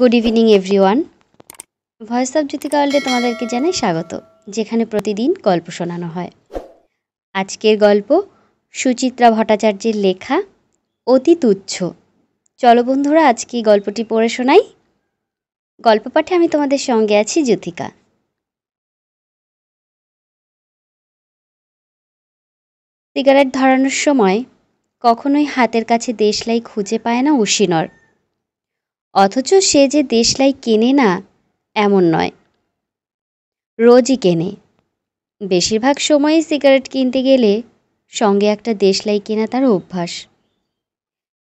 good evening everyone voice of Jyotika ওয়ার্ল্ডে তোমাদেরকে জানাই স্বাগত যেখানে প্রতিদিন গল্প শোনানো হয় আজকের গল্প সুচিত্রা ভট্টাচার্যের লেখা অতি তুচ্ছ চলো বন্ধুরা আজকে গল্পটি পড়ে শোনাই গল্প পাঠে আমি তোমাদের সঙ্গে আছি জ্যোতিকা সিগারেট ধরানোর সময় কখনোই হাতের কাছে দেশলাই খুঁজে পায় না উশিনর অথচ সে যে দেশলাই কেনে না এমন নয় রোজই কেনে বেশিরভাগ সময়ই সিগারেট কিনতে গেলে সঙ্গে একটা দেশলাই কেনা তার অভ্যাস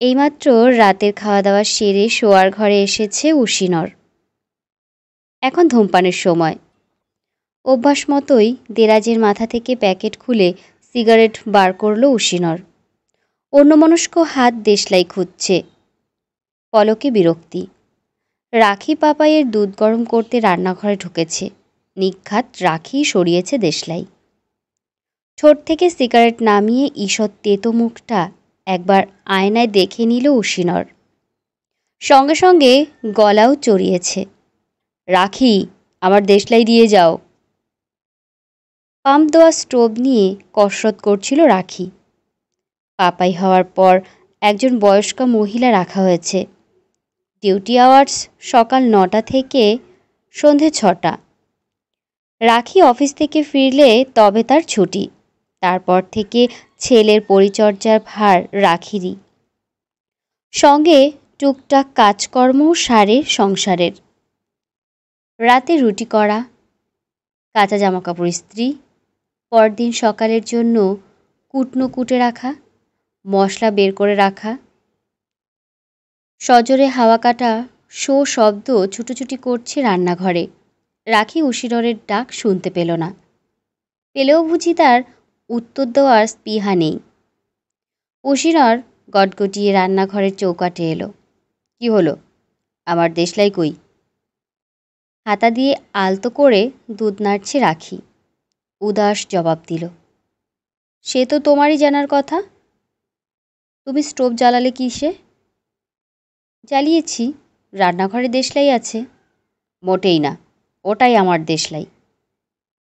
এইমাত্র রাতের খাওয়া দাওয়া সেরে শোয়ার ঘরে এসেছে উশিনর এখন ধূমপানের সময় অভ্যাস মতোই দেরাজের মাথা থেকে প্যাকেট খুলে সিগারেট বার করল উশিনর অন্যমনস্ক হাত দেশলাই খুঁজছে পলকে বিরক্তি রাখি পাপাইয়ের দুধ গরম করতে রান্নাঘরে ঢুকেছে নিঘাত রাখি সরিয়েছে দেশলাই ছোট থেকে সিগারেট নামিয়ে ঈষৎ তেতো মুখটা একবার আয়নায় দেখে নিল উশিনর সঙ্গে সঙ্গে গলাও চড়িয়েছে রাখি আমার দেশলাই দিয়ে যাও পাম্প দেওয়া স্টোভ নিয়ে কসরত করছিল রাখি পাপাই হওয়ার পর একজন বয়স্ক মহিলা রাখা হয়েছে ডিউটি আওয়ার্স সকাল নটা থেকে সন্ধে ছটা রাখি অফিস থেকে ফিরলে তবে তার ছুটি তারপর থেকে ছেলের পরিচর্যার ভার রাখিরই সঙ্গে টুকটাক কাজকর্ম সারে সংসারের রাতে রুটি করা কাঁচা জামাকাপড় স্ত্রী পরদিন সকালের জন্য কুটনো কুটে রাখা মশলা বের করে রাখা সজোরে হাওয়া কাটা শো শব্দ ছুটোছুটি করছে রান্নাঘরে রাখি উশিররের ডাক শুনতে পেল না পেলেও বুঝি তার উত্তর দেওয়ার স্পৃহা নেই উশিরর গটগটিয়ে রান্নাঘরের চৌকাটে এলো কি হলো আমার দেশলাই কই হাতা দিয়ে আলতো করে দুধ নাড়ছে রাখি উদাস জবাব দিল সে তো তোমারই জানার কথা তুমি স্টোভ জ্বালালে সে চালিয়েছি রান্নাঘরে দেশলাই আছে মোটেই না ওটাই আমার দেশলাই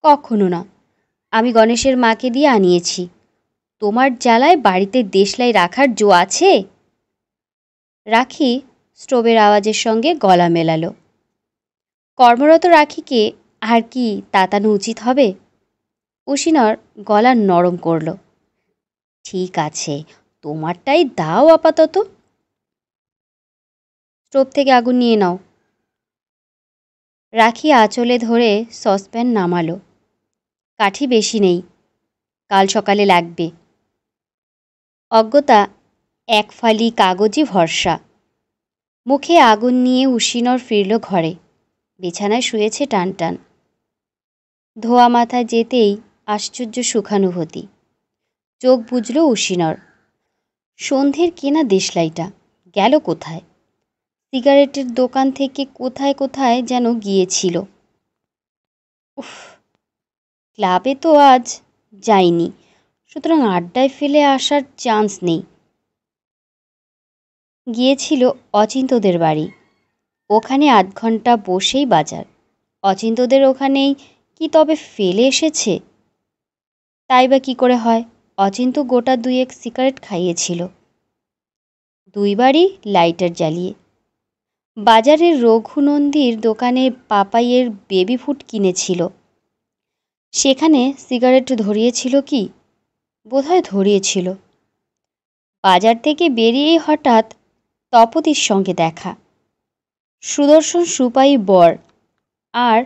কখনো না আমি গণেশের মাকে দিয়ে আনিয়েছি তোমার জ্বালায় বাড়িতে দেশলাই রাখার জো আছে রাখি স্টোভের আওয়াজের সঙ্গে গলা মেলালো কর্মরত রাখিকে আর কি তাতানো উচিত হবে উশিনর গলা নরম করল ঠিক আছে তোমারটাই দাও আপাতত স্টোভ থেকে আগুন নিয়ে নাও রাখি আঁচলে ধরে সসপ্যান নামালো কাঠি বেশি নেই কাল সকালে লাগবে অজ্ঞতা এক ফালি কাগজি ভরসা মুখে আগুন নিয়ে উশিনর ফিরল ঘরে বিছানায় শুয়েছে টান টান ধোয়া মাথা যেতেই আশ্চর্য সুখানুভূতি চোখ বুঝল উশিনর সন্ধের কেনা দেশলাইটা গেল কোথায় সিগারেটের দোকান থেকে কোথায় কোথায় যেন গিয়েছিল উফ ক্লাবে তো আজ যায়নি সুতরাং আড্ডায় ফেলে আসার চান্স নেই গিয়েছিল অচিন্তদের বাড়ি ওখানে আধ ঘন্টা বসেই বাজার অচিন্তদের ওখানেই কি তবে ফেলে এসেছে তাই বা কি করে হয় অচিন্ত গোটা এক সিগারেট খাইয়েছিল দুইবারই লাইটার জ্বালিয়ে বাজারের রঘুনন্দীর দোকানে পাপাইয়ের বেবি ফুড কিনেছিল সেখানে সিগারেট ধরিয়েছিল কি বোধহয় ধরিয়েছিল বাজার থেকে বেরিয়েই হঠাৎ তপতির সঙ্গে দেখা সুদর্শন সুপাই বর আর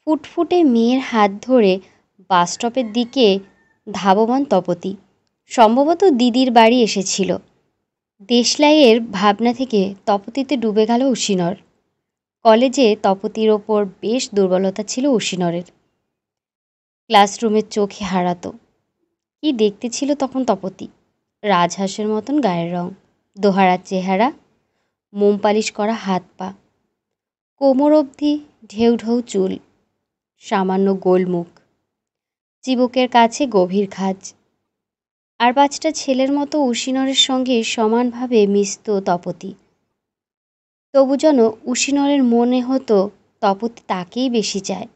ফুটফুটে মেয়ের হাত ধরে বাসস্টপের দিকে ধাবমান তপতি সম্ভবত দিদির বাড়ি এসেছিল দেশলাইয়ের ভাবনা থেকে তপতিতে ডুবে গেল উশিনর কলেজে তপতির ওপর বেশ দুর্বলতা ছিল উশিনরের ক্লাসরুমের চোখে হারাতো কি দেখতে ছিল তখন তপতি রাজহাঁসের মতন গায়ের রং দোহারার চেহারা মোম পালিশ করা হাত পা কোমর অবধি ঢেউ ঢেউ চুল সামান্য গোলমুখ চিবুকের কাছে গভীর খাজ আর পাঁচটা ছেলের মতো উশিনরের সঙ্গে সমানভাবে মিশত তপতি তবু যেন উশিনরের মনে হতো তপতি তাকেই বেশি চায়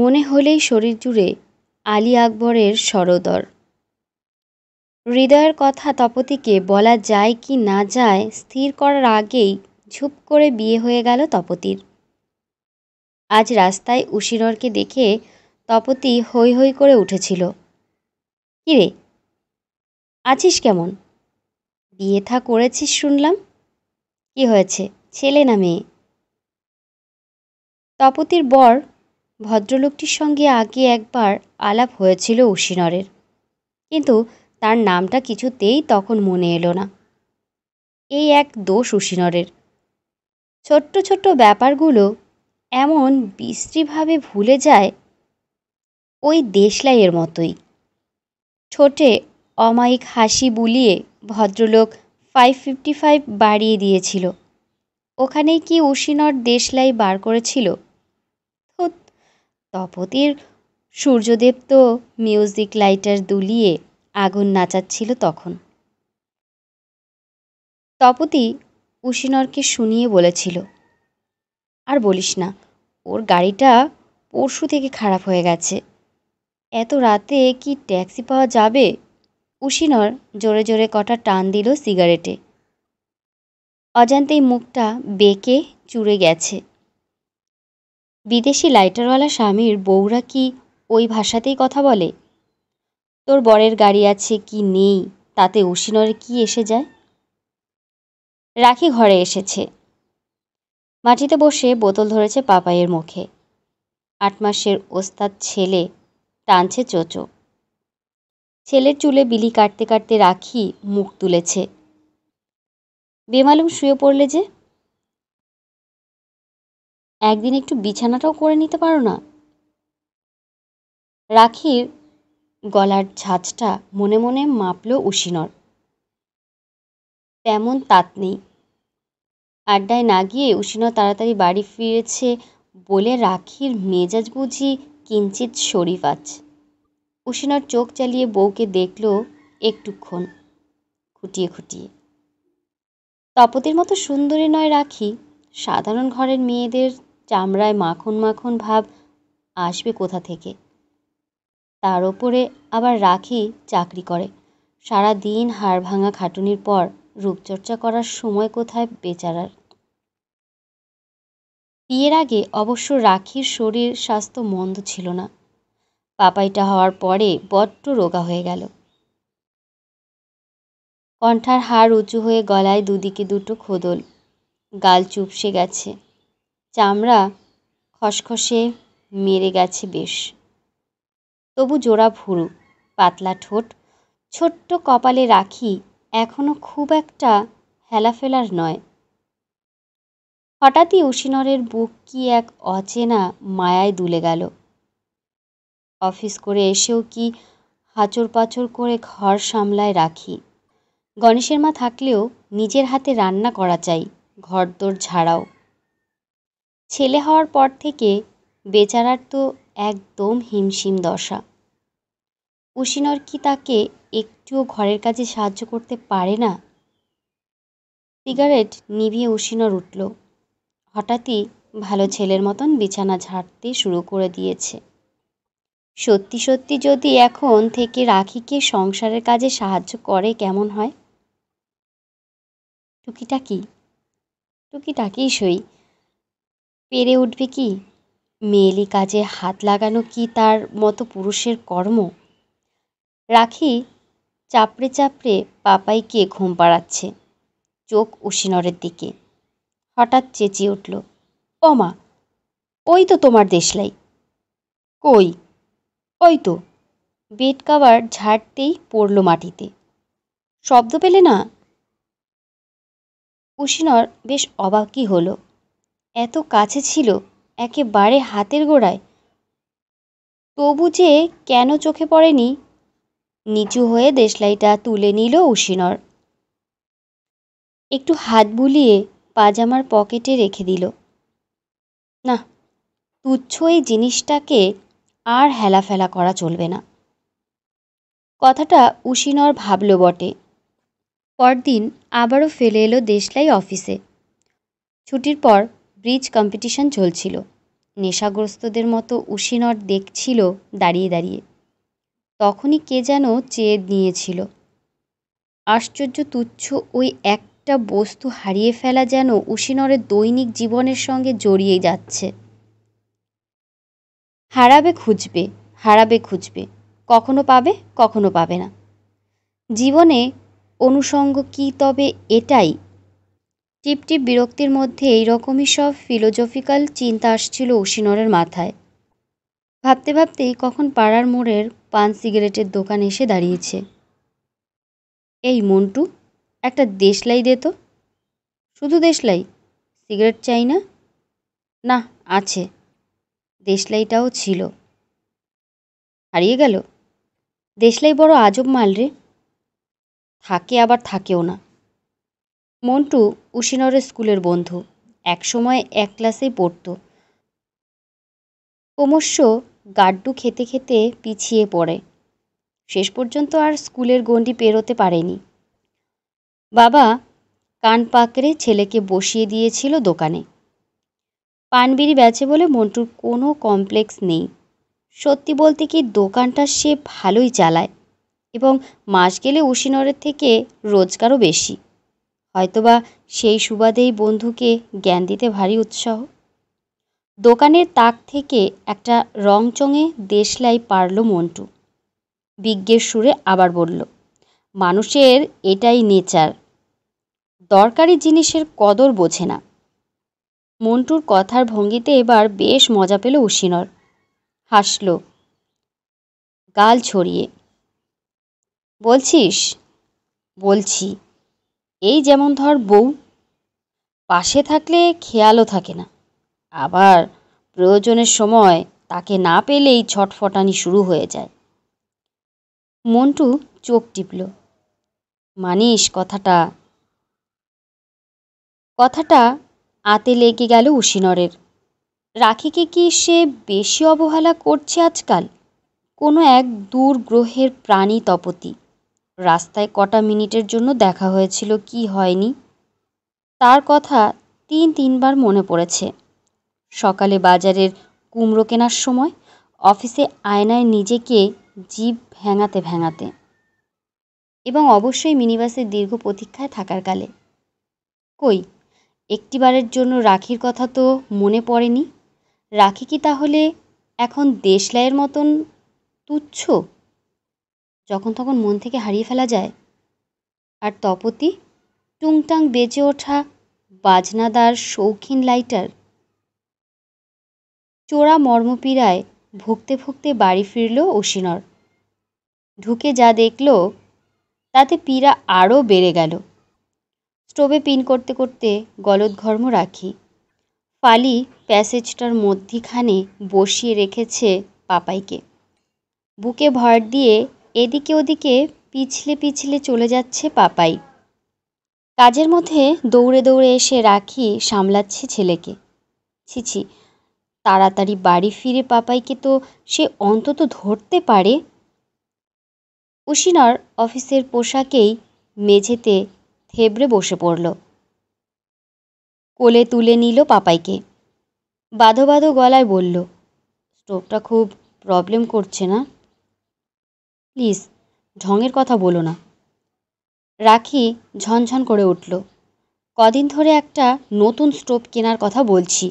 মনে হলেই শরীর জুড়ে আলী আকবরের সরোদর হৃদয়ের কথা তপতিকে বলা যায় কি না যায় স্থির করার আগেই ঝুপ করে বিয়ে হয়ে গেল তপতির আজ রাস্তায় উশিররকে দেখে তপতি হৈ হৈ করে উঠেছিল কিরে আছিস কেমন বিয়ে থা করেছিস শুনলাম কি হয়েছে ছেলে না মেয়ে তপতির বর ভদ্রলোকটির সঙ্গে আগে একবার আলাপ হয়েছিল উশিনরের কিন্তু তার নামটা কিছুতেই তখন মনে এলো না এই এক দোষ উশিনরের ছোট্ট ছোট্ট ব্যাপারগুলো এমন বিশ্রীভাবে ভুলে যায় ওই দেশলাইয়ের মতোই ছোটে অমায়িক হাসি বুলিয়ে ভদ্রলোক ফাইভ ফিফটি ফাইভ বাড়িয়ে দিয়েছিল ওখানে কি উশিনর দেশলাই বার করেছিল তপতির সূর্যদেব তো মিউজিক লাইটার দুলিয়ে আগুন নাচাচ্ছিল তখন তপতি উশিনরকে শুনিয়ে বলেছিল আর বলিস না ওর গাড়িটা পরশু থেকে খারাপ হয়ে গেছে এত রাতে কি ট্যাক্সি পাওয়া যাবে উশিনর জোরে জোরে কটা টান দিল সিগারেটে অজান্তেই মুখটা বেঁকে চুড়ে গেছে বিদেশি লাইটারওয়ালা স্বামীর বউরা কি ওই ভাষাতেই কথা বলে তোর বরের গাড়ি আছে কি নেই তাতে উশিনরে কি এসে যায় রাখি ঘরে এসেছে মাটিতে বসে বোতল ধরেছে পাপাইয়ের মুখে আট মাসের ওস্তাদ ছেলে টানছে চোচো ছেলের চুলে বিলি কাটতে কাটতে রাখি মুখ তুলেছে বেমালুম শুয়ে পড়লে যে একদিন একটু বিছানাটাও করে নিতে পারো না রাখির গলার ঝাঁঝটা মনে মনে মাপল উশিনর তেমন তাঁত নেই আড্ডায় না গিয়ে উশিনর তাড়াতাড়ি বাড়ি ফিরেছে বলে রাখির মেজাজ বুঝি কিঞ্চিত শরীফ আছে উষিনার চোখ চালিয়ে বউকে দেখল একটুক্ষণ খুটিয়ে খুটিয়ে তপতের মতো সুন্দরী নয় রাখি সাধারণ ঘরের মেয়েদের চামড়ায় মাখন মাখন ভাব আসবে কোথা থেকে তার ওপরে আবার রাখি চাকরি করে সারা দিন হাড় ভাঙা খাটুনির পর রূপচর্চা করার সময় কোথায় বেচারার বিয়ের আগে অবশ্য রাখির শরীর স্বাস্থ্য মন্দ ছিল না পাপাইটা হওয়ার পরে বড্ড রোগা হয়ে গেল কণ্ঠার হাড় উঁচু হয়ে গলায় দুদিকে দুটো খোদল গাল চুপসে গেছে চামড়া খসখসে মেরে গেছে বেশ তবু জোড়া ভুরু পাতলা ঠোঁট ছোট্ট কপালে রাখি এখনো খুব একটা হেলাফেলার নয় হঠাৎই উশিনরের বুক কি এক অচেনা মায়ায় দুলে গেল অফিস করে এসেও কি হাচর পাচর করে ঘর সামলায় রাখি গণেশের মা থাকলেও নিজের হাতে রান্না করা চাই ঘরদোর ঝাড়াও ছেলে হওয়ার পর থেকে বেচারার তো একদম হিমশিম দশা উশিনর কি তাকে একটুও ঘরের কাজে সাহায্য করতে পারে না সিগারেট নিভিয়ে উশিনর উঠল হঠাৎই ভালো ছেলের মতন বিছানা ঝাড়তে শুরু করে দিয়েছে সত্যি সত্যি যদি এখন থেকে রাখিকে সংসারের কাজে সাহায্য করে কেমন হয় টুকিটাকি টুকিটাকি সই পেরে উঠবে কি মেয়েলি কাজে হাত লাগানো কি তার মতো পুরুষের কর্ম রাখি চাপড়ে চাপড়ে পাপাইকে ঘুম পাড়াচ্ছে চোখ উশিনরের দিকে হঠাৎ চেঁচিয়ে উঠল ওমা ওই তো তোমার দেশলাই কই ওই তো বেড কাভার ঝাড়তেই পড়ল মাটিতে শব্দ পেলে না উশিনর বেশ অবাকই হলো এত কাছে ছিল একেবারে হাতের গোড়ায় তবু যে কেন চোখে পড়েনি নিচু হয়ে দেশলাইটা তুলে নিল উশিনর একটু হাত বুলিয়ে পাজামার পকেটে রেখে দিল না তুচ্ছ এই জিনিসটাকে আর হেলাফেলা করা চলবে না কথাটা উশিনর ভাবল বটে পরদিন আবারও ফেলে এলো দেশলাই অফিসে ছুটির পর ব্রিজ কম্পিটিশন চলছিল নেশাগ্রস্তদের মতো উশিনর দেখছিল দাঁড়িয়ে দাঁড়িয়ে তখনই কে যেন চেয়ে নিয়েছিল আশ্চর্য তুচ্ছ ওই একটা বস্তু হারিয়ে ফেলা যেন উশিনরের দৈনিক জীবনের সঙ্গে জড়িয়ে যাচ্ছে হারাবে খুঁজবে হারাবে খুঁজবে কখনো পাবে কখনো পাবে না জীবনে অনুষঙ্গ কি তবে এটাই টিপটিপ বিরক্তির মধ্যে এই রকমই সব ফিলোজফিক্যাল চিন্তা আসছিল উশিনরের মাথায় ভাবতে ভাবতেই কখন পাড়ার মোড়ের পান সিগারেটের দোকান এসে দাঁড়িয়েছে এই মন্টু একটা দেশলাই দে তো শুধু দেশলাই সিগারেট চাই না না আছে দেশলাইটাও ছিল হারিয়ে গেল দেশলাই বড় আজব মাল রে থাকে আবার থাকেও না মন্টু উশিনরের স্কুলের বন্ধু একসময় এক ক্লাসেই পড়ত ক্রমশ গাড্ডু খেতে খেতে পিছিয়ে পড়ে শেষ পর্যন্ত আর স্কুলের গণ্ডি পেরোতে পারেনি বাবা কান পাকড়ে ছেলেকে বসিয়ে দিয়েছিল দোকানে পানবিড়ি বেচে বলে মন্টুর কোনো কমপ্লেক্স নেই সত্যি বলতে কি দোকানটা সে ভালোই চালায় এবং মাস গেলে উশিনরের থেকে রোজগারও বেশি হয়তোবা সেই সুবাদেই বন্ধুকে জ্ঞান দিতে ভারী উৎসাহ দোকানের তাক থেকে একটা রংচঙে দেশলাই পারল মন্টু বিজ্ঞের সুরে আবার বলল মানুষের এটাই নেচার দরকারি জিনিসের কদর বোঝে না মন্টুর কথার ভঙ্গিতে এবার বেশ মজা পেল উশিনর হাসল গাল ছড়িয়ে বলছিস বলছি এই যেমন ধর বউ পাশে থাকলে খেয়ালও থাকে না আবার প্রয়োজনের সময় তাকে না পেলেই ছটফটানি শুরু হয়ে যায় মন্টু চোখ টিপল মানিস কথাটা কথাটা আতে লেগে গেল উশিনরের রাখিকে কি সে বেশি অবহেলা করছে আজকাল কোনো এক দূর গ্রহের প্রাণী তপতি রাস্তায় কটা মিনিটের জন্য দেখা হয়েছিল কি হয়নি তার কথা তিন তিনবার মনে পড়েছে সকালে বাজারের কুমড়ো কেনার সময় অফিসে আয়নায় নিজেকে জীব ভেঙাতে ভেঙাতে এবং অবশ্যই মিনিবাসের দীর্ঘ প্রতীক্ষায় থাকার কালে কই একটিবারের জন্য রাখির কথা তো মনে পড়েনি রাখি কি তাহলে এখন দেশলাইয়ের মতন তুচ্ছ যখন তখন মন থেকে হারিয়ে ফেলা যায় আর তপতি টুংটাং বেজে ওঠা বাজনাদার শৌখিন লাইটার চোরা মর্মপীড়ায় ভুগতে ভুগতে বাড়ি ফিরল অসিনর ঢুকে যা দেখল তাতে পীড়া আরও বেড়ে গেল স্টোভে পিন করতে করতে গলদঘর্ম রাখি ফালি প্যাসেজটার মধ্যিখানে বসিয়ে রেখেছে পাপাইকে বুকে ভর দিয়ে এদিকে ওদিকে পিছলে পিছলে চলে যাচ্ছে পাপাই কাজের মধ্যে দৌড়ে দৌড়ে এসে রাখি সামলাচ্ছে ছেলেকে ছিছি তাড়াতাড়ি বাড়ি ফিরে পাপাইকে তো সে অন্তত ধরতে পারে উশিনার অফিসের পোশাকেই মেঝেতে থেবড়ে বসে পড়ল কোলে তুলে নিল পাপাইকে বাধো বাধো গলায় বলল স্টোভটা খুব প্রবলেম করছে না প্লিজ ঢঙের কথা বলো না রাখি ঝনঝন করে উঠল কদিন ধরে একটা নতুন স্টোভ কেনার কথা বলছি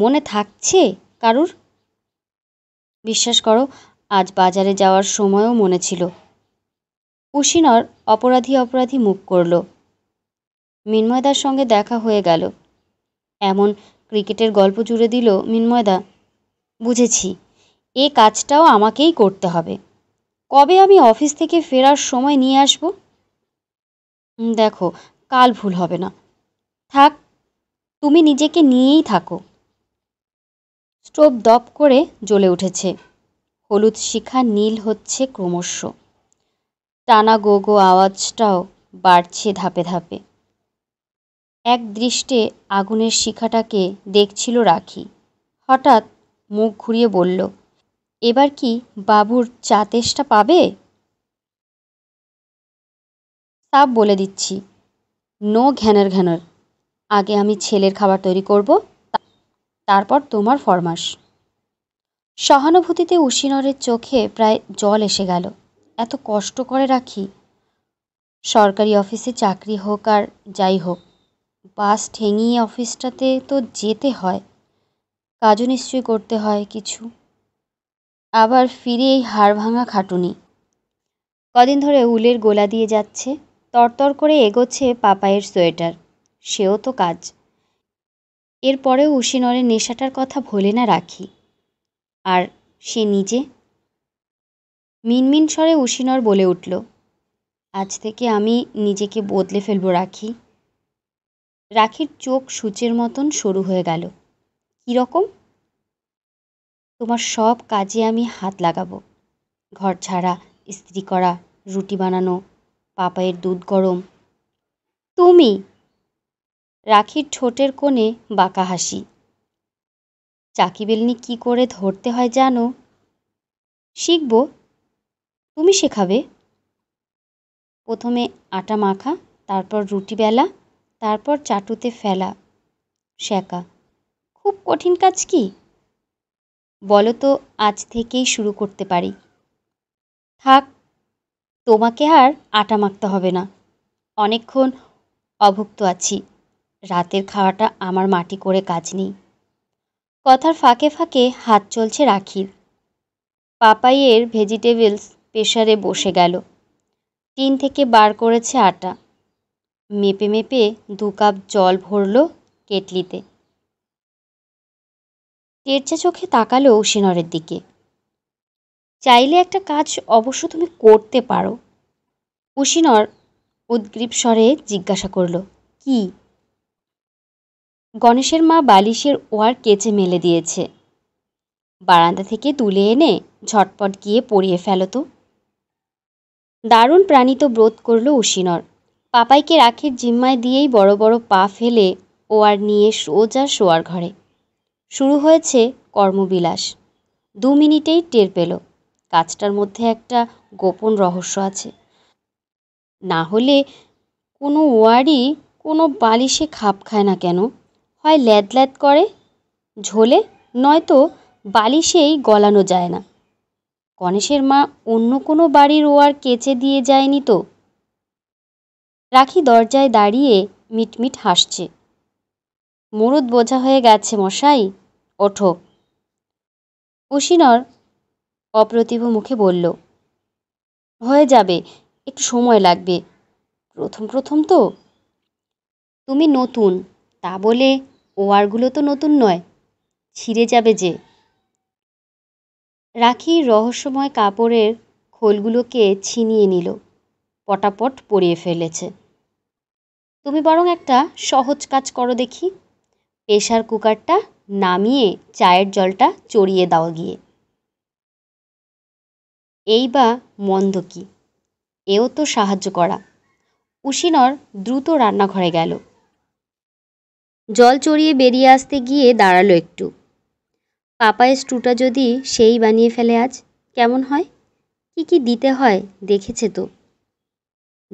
মনে থাকছে কারুর বিশ্বাস করো আজ বাজারে যাওয়ার সময়ও মনে ছিল উশিনর অপরাধী অপরাধী মুখ করলো মিনময়দার সঙ্গে দেখা হয়ে গেল এমন ক্রিকেটের গল্প জুড়ে দিল মিনময়দা বুঝেছি এ কাজটাও আমাকেই করতে হবে কবে আমি অফিস থেকে ফেরার সময় নিয়ে আসব দেখো কাল ভুল হবে না থাক তুমি নিজেকে নিয়েই থাকো স্টোভ দপ করে জ্বলে উঠেছে হলুদ শিখা নীল হচ্ছে ক্রমশ টানা গো গো আওয়াজটাও বাড়ছে ধাপে ধাপে এক দৃষ্টে আগুনের শিখাটাকে দেখছিল রাখি হঠাৎ মুখ ঘুরিয়ে বলল এবার কি বাবুর চা তেষ্টা পাবে সাপ বলে দিচ্ছি নো ঘ্যানার ঘ্যানার আগে আমি ছেলের খাবার তৈরি করব তারপর তোমার ফরমাস সহানুভূতিতে উশিনরের চোখে প্রায় জল এসে গেল এত কষ্ট করে রাখি সরকারি অফিসে চাকরি হোক আর যাই হোক বাস ঠেঙিয়ে অফিসটাতে তো যেতে হয় কাজও নিশ্চয়ই করতে হয় কিছু আবার ফিরে এই হাড় ভাঙা খাটুনি কদিন ধরে উলের গোলা দিয়ে যাচ্ছে তরতর করে এগোচ্ছে পাপায়ের সোয়েটার সেও তো কাজ এরপরেও উশিনরের নেশাটার কথা ভোলে না রাখি আর সে নিজে মিনমিন স্বরে উশিনর বলে উঠল আজ থেকে আমি নিজেকে বদলে ফেলবো রাখি রাখির চোখ সূচের মতন সরু হয়ে গেল কীরকম তোমার সব কাজে আমি হাত লাগাবো ঘর ছাড়া ইস্ত্রি করা রুটি বানানো পাপায়ের দুধ গরম তুমি রাখির ঠোঁটের কোণে বাঁকা হাসি চাকিবেলনি কি করে ধরতে হয় জানো শিখব তুমি শেখাবে প্রথমে আটা মাখা তারপর রুটি বেলা তারপর চাটুতে ফেলা শেখা খুব কঠিন কাজ কি বলো তো আজ থেকেই শুরু করতে পারি থাক তোমাকে আর আটা মাখতে হবে না অনেকক্ষণ অভুক্ত আছি রাতের খাওয়াটা আমার মাটি করে কাজ নেই কথার ফাঁকে ফাঁকে হাত চলছে রাখির পাপাইয়ের ভেজিটেবলস প্রেশারে বসে গেল টিন থেকে বার করেছে আটা মেপে মেপে দু কাপ জল ভরল কেটলিতে তেরচা চোখে তাকালো ঔসিনরের দিকে চাইলে একটা কাজ অবশ্য তুমি করতে পারো উশিনর উদ্গ্রীব স্বরে জিজ্ঞাসা করল কি গণেশের মা বালিশের ওয়ার কেচে মেলে দিয়েছে বারান্দা থেকে তুলে এনে ঝটপট গিয়ে পড়িয়ে ফেল তো দারুণ প্রাণিত ব্রত করল উশিনর পাপাইকে রাখির জিম্মায় দিয়েই বড় বড় পা ফেলে ও আর নিয়ে সোজা শোয়ার ঘরে শুরু হয়েছে কর্মবিলাস দু মিনিটেই টের পেল কাজটার মধ্যে একটা গোপন রহস্য আছে না হলে কোনো ওয়ারই কোনো বালিশে খাপ খায় না কেন হয় ল্যাদ ল্যাদ করে ঝোলে নয়তো বালিশেই গলানো যায় না গণেশের মা অন্য কোনো বাড়ির ওয়ার কেচে দিয়ে যায়নি তো রাখি দরজায় দাঁড়িয়ে মিটমিট হাসছে মরুদ বোঝা হয়ে গেছে মশাই ওঠো কুশিনর অপ্রতিভ মুখে বলল হয়ে যাবে একটু সময় লাগবে প্রথম প্রথম তো তুমি নতুন তা বলে ওয়ারগুলো তো নতুন নয় ছিঁড়ে যাবে যে রাখি রহস্যময় কাপড়ের খোলগুলোকে ছিনিয়ে নিল পটাপট পরিয়ে ফেলেছে তুমি বরং একটা সহজ কাজ করো দেখি প্রেশার কুকারটা নামিয়ে চায়ের জলটা চড়িয়ে দাও গিয়ে এই বা মন্দ কি এও তো সাহায্য করা উশিনর দ্রুত রান্নাঘরে গেল জল চড়িয়ে বেরিয়ে আসতে গিয়ে দাঁড়ালো একটু পাপায় স্টুটা যদি সেই বানিয়ে ফেলে আজ কেমন হয় কি কি দিতে হয় দেখেছে তো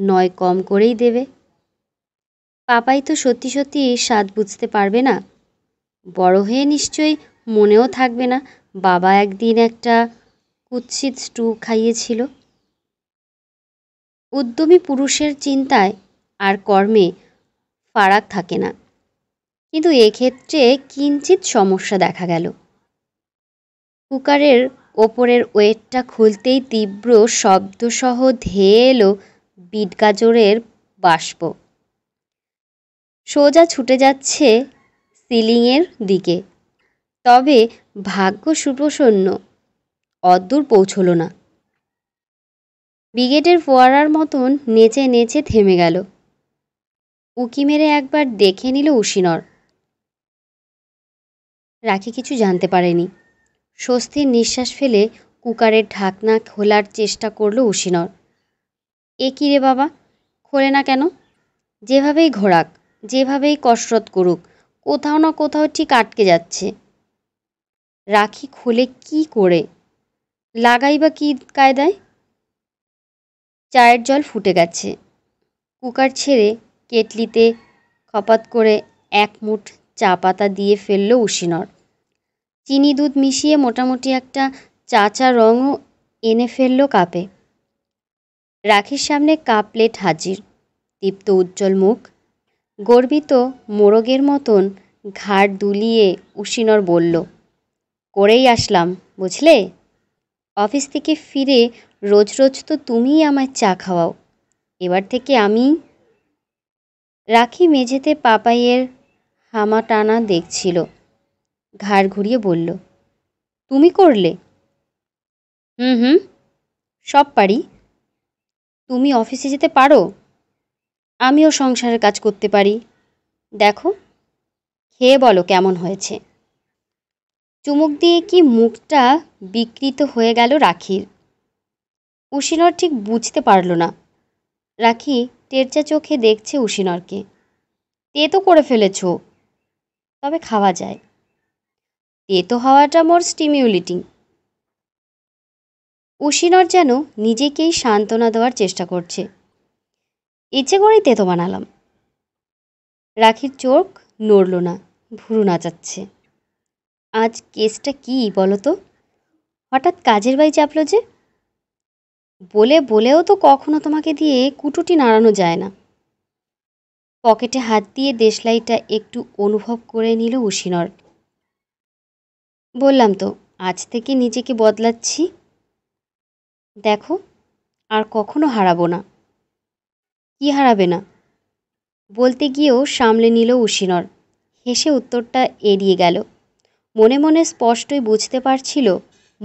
নয় কম করেই দেবে পাপাই তো সত্যি সত্যি স্বাদ বুঝতে পারবে না বড় হয়ে নিশ্চয়ই মনেও থাকবে না বাবা একদিন একটা কুৎসিত স্টু খাইয়েছিল উদ্যমী পুরুষের চিন্তায় আর কর্মে ফারাক থাকে না কিন্তু এক্ষেত্রে কিঞ্চিত সমস্যা দেখা গেল কুকারের ওপরের ওয়েটটা খুলতেই তীব্র শব্দসহ ধেয়ে এলো বিট গাজরের বাষ্প সোজা ছুটে যাচ্ছে সিলিংয়ের দিকে তবে ভাগ্য সুপ্রসন্ন অদূর পৌঁছল না ব্রিগেডের ফোয়ারার মতন নেচে নেচে থেমে গেল উকি মেরে একবার দেখে নিল উশিনর রাখি কিছু জানতে পারেনি স্বস্তির নিঃশ্বাস ফেলে কুকারের ঢাকনা খোলার চেষ্টা করলো উশিনর এ কী রে বাবা খোলে না কেন যেভাবেই ঘোরাক যেভাবেই কসরত করুক কোথাও না কোথাও ঠিক আটকে যাচ্ছে রাখি খোলে কি করে লাগাই বা কী কায়দায় চায়ের জল ফুটে গেছে কুকার ছেড়ে কেটলিতে খপাত করে এক মুঠ চা পাতা দিয়ে ফেললো উশিনর চিনি দুধ মিশিয়ে মোটামুটি একটা চা চা রঙও এনে ফেললো কাপে রাখির সামনে কাপ প্লেট হাজির দীপ্ত উজ্জ্বল মুখ গর্বিত মোরগের মতন ঘাড় দুলিয়ে উশিনর বলল করেই আসলাম বুঝলে অফিস থেকে ফিরে রোজ রোজ তো তুমিই আমায় চা খাওয়াও এবার থেকে আমি রাখি মেঝেতে পাপাইয়ের হামা টানা দেখছিল ঘাড় ঘুরিয়ে বলল তুমি করলে হুম হুম সব পারি তুমি অফিসে যেতে পারো আমিও সংসারের কাজ করতে পারি দেখো খেয়ে বলো কেমন হয়েছে চুমুক দিয়ে কি মুখটা বিকৃত হয়ে গেল রাখির উশিনর ঠিক বুঝতে পারল না রাখি টেরচা চোখে দেখছে উশিনরকে তে তো করে ফেলেছ তবে খাওয়া যায় তে তো হওয়াটা মোর স্টিমিউলিটিং উশিনর যেন নিজেকেই সান্ত্বনা দেওয়ার চেষ্টা করছে ইচ্ছে করেই তেতো বানালাম রাখির চোখ নড়ল না ভুরু নাচাচ্ছে আজ কেসটা কি বলো তো হঠাৎ কাজের বাই চাপলো যে বলে বলেও তো কখনো তোমাকে দিয়ে কুটুটি নাড়ানো যায় না পকেটে হাত দিয়ে দেশলাইটা একটু অনুভব করে নিল উশিনর বললাম তো আজ থেকে নিজেকে বদলাচ্ছি দেখো আর কখনো হারাবো না কি হারাবে না বলতে গিয়েও সামলে নিল উশিনর হেসে উত্তরটা এড়িয়ে গেল মনে মনে স্পষ্টই বুঝতে পারছিল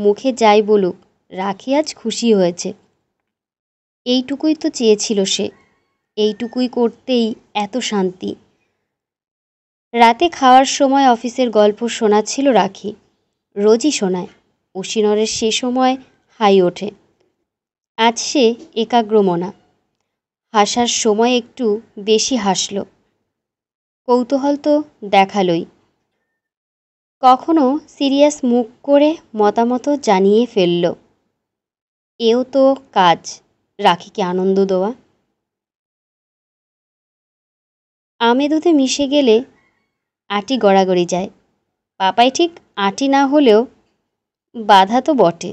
মুখে যাই বলুক রাখি আজ খুশি হয়েছে এইটুকুই তো চেয়েছিল সে এইটুকুই করতেই এত শান্তি রাতে খাওয়ার সময় অফিসের গল্প শোনাচ্ছিল রাখি রোজই শোনায় উশিনরের সে সময় হাই ওঠে আজ সে একাগ্র মনা হাসার সময় একটু বেশি হাসল কৌতূহল তো দেখালই কখনো সিরিয়াস মুখ করে মতামত জানিয়ে ফেলল এও তো কাজ রাখিকে আনন্দ দেওয়া আমে দুধে মিশে গেলে আটি গড়াগড়ি যায় পাপাই ঠিক আটি না হলেও বাধা তো বটে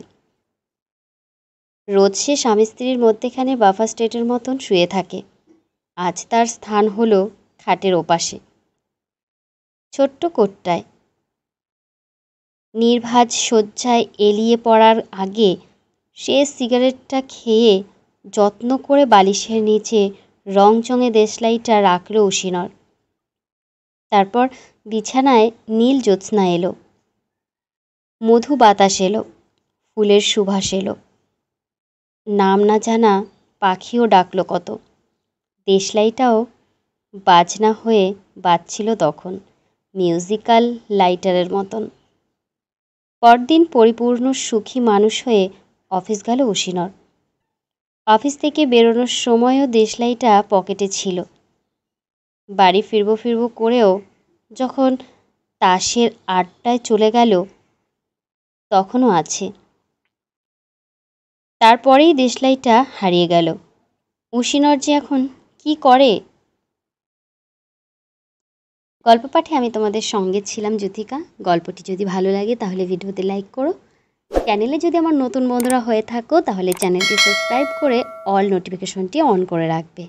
রোজ সে স্বামী স্ত্রীর মধ্যেখানে বাফা স্টেটের মতন শুয়ে থাকে আজ তার স্থান হলো খাটের ওপাশে ছোট্ট কোটটায় নির্ভাজ শয্যায় এলিয়ে পড়ার আগে সে সিগারেটটা খেয়ে যত্ন করে বালিশের নিচে চঙে দেশলাইটা রাখল উশিনর তারপর বিছানায় নীল জ্যোৎস্না এলো মধু বাতাস এলো ফুলের সুভাষ এলো নাম না জানা পাখিও ডাকল কত দেশলাইটাও বাজনা হয়ে বাজছিল তখন মিউজিক্যাল লাইটারের মতন পরদিন পরিপূর্ণ সুখী মানুষ হয়ে অফিস গেল উশিনর অফিস থেকে বেরোনোর সময়ও দেশলাইটা পকেটে ছিল বাড়ি ফিরব ফিরব করেও যখন তাসের আড্ডায় চলে গেল তখনও আছে তারপরেই দেশলাইটা হারিয়ে গেল উশিনর যে এখন কি করে গল্প পাঠে আমি তোমাদের সঙ্গে ছিলাম জ্যোতিকা গল্পটি যদি ভালো লাগে তাহলে ভিডিওতে লাইক করো চ্যানেলে যদি আমার নতুন বন্ধুরা হয়ে থাকো তাহলে চ্যানেলটি সাবস্ক্রাইব করে অল নোটিফিকেশনটি অন করে রাখবে